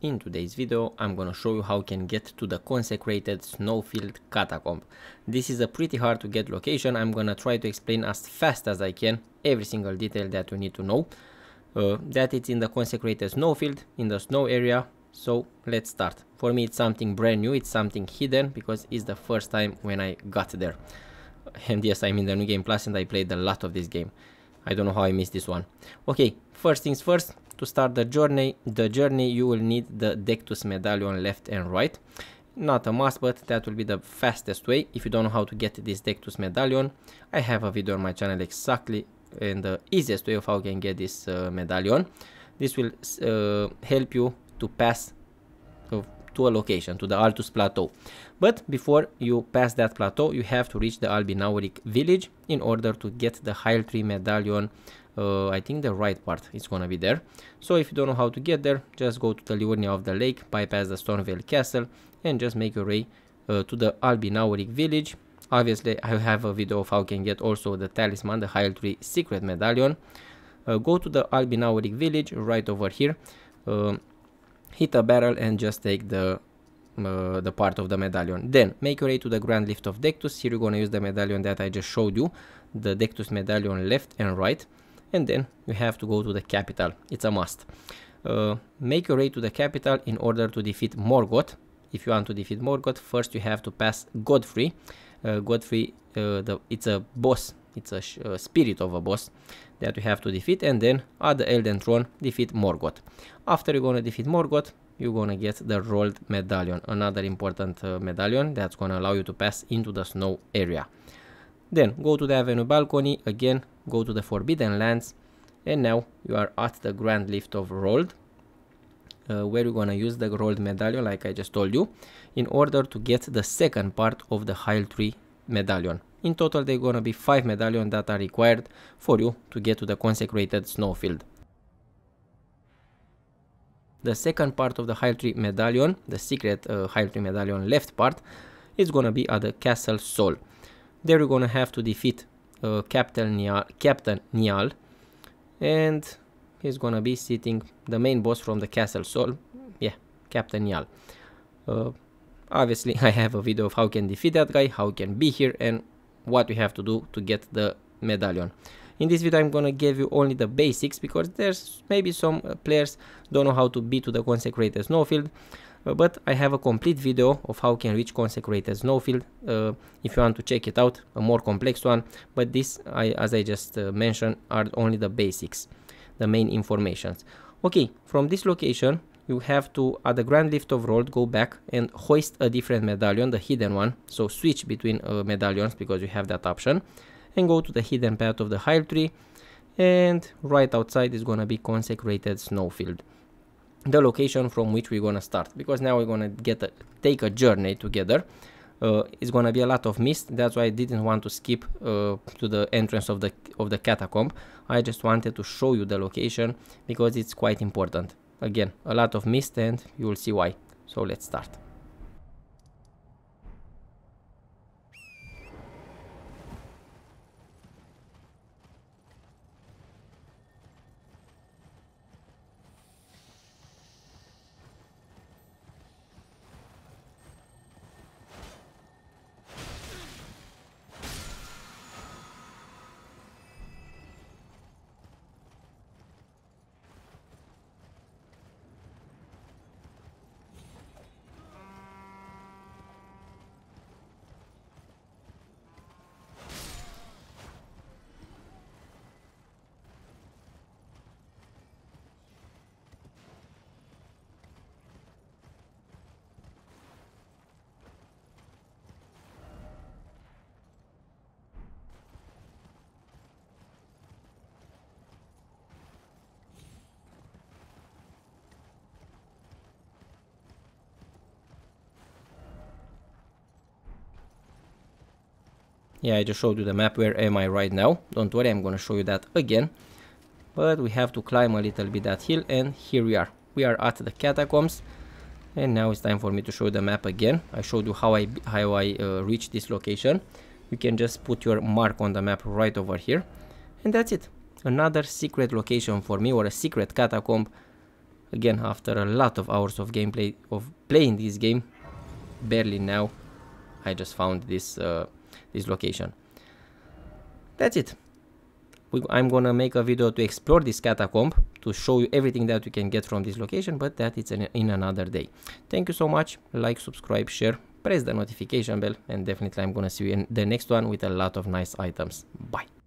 In today's video, I'm gonna show you how you can get to the consecrated snowfield catacomb. This is a pretty hard to get location, I'm gonna try to explain as fast as I can every single detail that you need to know. Uh, that it's in the consecrated snowfield, in the snow area, so let's start. For me it's something brand new, it's something hidden, because it's the first time when I got there. And yes, I'm in the new game plus and I played a lot of this game. I don't know how I missed this one. Okay, first things first, to start the journey, the journey you will need the Dectus medallion left and right. Not a must, but that will be the fastest way. If you don't know how to get this Dectus medallion, I have a video on my channel exactly and the easiest way of how you can get this uh, medallion. This will uh, help you to pass to a location, to the Altus plateau. But before you pass that plateau, you have to reach the Albinauric village in order to get the Heil medallion. Uh, I think the right part is gonna be there. So if you don't know how to get there, just go to the Liurnia of the lake, bypass the Stormvale castle, and just make your way uh, to the Albinauric village. Obviously, I have a video of how you can get also the talisman, the Heil secret medallion. Uh, go to the Albinauric village right over here. Um, hit a barrel and just take the uh, the part of the medallion. Then make your way to the grand lift of Dectus. Here you're gonna use the medallion that I just showed you, the Dectus medallion left and right. And then you have to go to the capital. It's a must. Uh, make your way to the capital in order to defeat Morgoth if you want to defeat Morgoth, first you have to pass Godfrey. Uh, Godfrey, uh, the, it's a boss, it's a uh, spirit of a boss that you have to defeat, and then at the Elden Throne, defeat Morgoth. After you're gonna defeat Morgoth, you're gonna get the rolled medallion, another important uh, medallion that's gonna allow you to pass into the snow area. Then go to the Avenue Balcony, again go to the Forbidden Lands, and now you are at the Grand Lift of Rold uh, where you are going to use the rolled medallion like I just told you in order to get the second part of the Heil 3 medallion. In total they are going to be 5 medallion that are required for you to get to the consecrated snowfield. The second part of the Heil 3 medallion, the secret uh, Heil 3 medallion left part, is going to be at the castle Sol. There you're going to have to defeat uh, Captain Nial, Captain Nial and he's gonna be sitting the main boss from the castle Sol, yeah, Captain Yal. Uh, obviously I have a video of how can defeat that guy, how can be here and what we have to do to get the medallion. In this video I'm gonna give you only the basics because there's maybe some uh, players don't know how to beat to the consecrated snowfield uh, but I have a complete video of how can reach consecrated snowfield uh, if you want to check it out, a more complex one but this I, as I just uh, mentioned are only the basics the main informations. Okay, from this location, you have to, at the grand lift of Road go back and hoist a different medallion, the hidden one. So switch between uh, medallions because you have that option. And go to the hidden path of the Hyle tree. And right outside is going to be consecrated snowfield. The location from which we're going to start. Because now we're going to get a, take a journey together uh, it's gonna be a lot of mist that's why I didn't want to skip uh, to the entrance of the of the catacomb I just wanted to show you the location because it's quite important again a lot of mist and you will see why so let's start Yeah, I just showed you the map. Where am I right now? Don't worry, I'm going to show you that again. But we have to climb a little bit that hill and here we are. We are at the catacombs. And now it's time for me to show the map again. I showed you how I, how I uh, reached this location. You can just put your mark on the map right over here. And that's it. Another secret location for me or a secret catacomb. Again, after a lot of hours of gameplay of playing this game, barely now, I just found this uh, this location. That's it. We, I'm gonna make a video to explore this catacomb to show you everything that you can get from this location, but that it's an, in another day. Thank you so much. Like, subscribe, share, press the notification bell, and definitely I'm gonna see you in the next one with a lot of nice items. Bye.